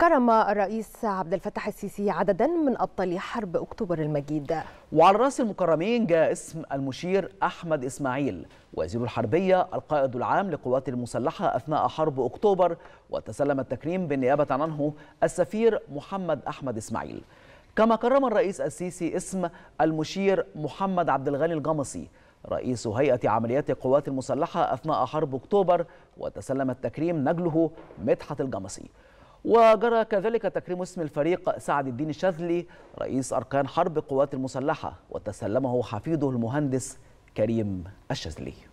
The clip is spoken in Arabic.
كرم الرئيس عبد الفتاح السيسي عددا من ابطال حرب اكتوبر المجيد وعلى راس المكرمين جاء اسم المشير احمد اسماعيل وزير الحربيه القائد العام للقوات المسلحه اثناء حرب اكتوبر وتسلم التكريم بالنيابه عنه السفير محمد احمد اسماعيل كما كرم الرئيس السيسي اسم المشير محمد عبد الغني الجمصي رئيس هيئة عمليات القوات المسلحة أثناء حرب أكتوبر وتسلم التكريم نجله مدحت الجمصي وجرى كذلك تكريم اسم الفريق سعد الدين الشاذلي رئيس أركان حرب القوات المسلحة وتسلمه حفيده المهندس كريم الشاذلي